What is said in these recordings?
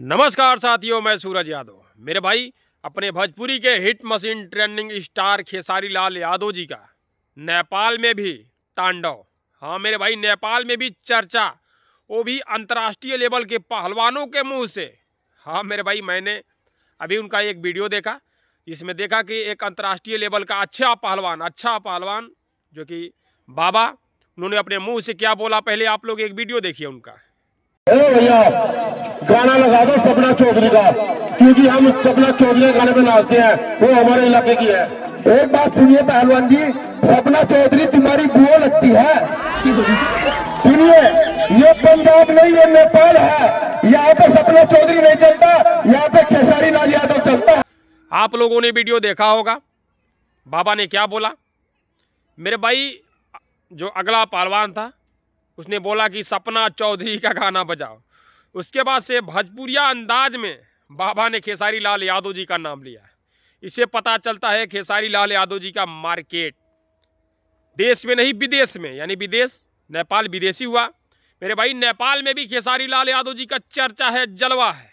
नमस्कार साथियों मैं सूरज यादव मेरे भाई अपने भोजपुरी के hit machine training star Khesari Lal Yadav ji का नेपाल में भी तांडव हाँ मेरे भाई नेपाल में भी चर्चा वो भी अंतर्राष्ट्रीय लेवल के पहलवानों के मुंह से हाँ मेरे भाई मैंने अभी उनका एक वीडियो देखा इसमें देखा कि एक अंतर्राष्ट्रीय लेवल का अच्छा पहलवान अच्छा पहलवान जो कि बाबा उन्होंने अपने मुंह से क्या बोला पहले आप लोग एक वीडियो देखिए उनका गाना लगा दो सपना चौधरी का क्योंकि हम सपना चौधरी गाने पे नाचते हैं वो हमारे इलाके की है एक बात सुनिए पहलवान जी सपना चौधरी तुम्हारी बुआ लगती है सुनिए ये पंजाब नहीं ये नेपाल है यहाँ पे सपना चौधरी नहीं चलता यहाँ पे खेसारी लाल यादव चलता है आप लोगों ने वीडियो देखा होगा बाबा ने क्या बोला मेरे भाई जो अगला पहलवान था उसने बोला कि सपना चौधरी का गाना बजाओ उसके बाद से भजपुरिया अंदाज में बाबा ने खेसारी लाल यादव जी का नाम लिया इसे पता चलता है खेसारी लाल यादव जी का मार्केट देश में नहीं विदेश में यानी विदेश नेपाल विदेशी हुआ मेरे भाई नेपाल में भी खेसारी लाल यादव जी का चर्चा है जलवा है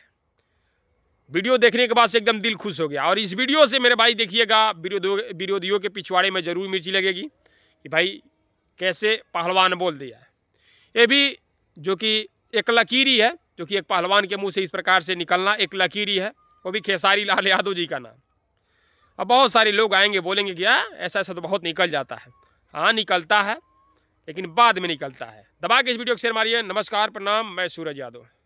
वीडियो देखने के बाद से एकदम दिल खुश हो गया और इस वीडियो से मेरे भाई देखिएगा विरोधियों के पिछवाड़े में जरूर मिर्ची लगेगी कि भाई कैसे पहलवान बोल दिया ये भी जो कि एक लकीरी है क्योंकि एक पहलवान के मुंह से इस प्रकार से निकलना एक लकीरी है वो भी खेसारी लाल यादव जी का नाम अब बहुत सारे लोग आएंगे बोलेंगे कि यार ऐसा ऐसा तो बहुत निकल जाता है हाँ निकलता है लेकिन बाद में निकलता है दबा के इस वीडियो को शेयर मारिए नमस्कार प्रणाम मैं सूरज यादव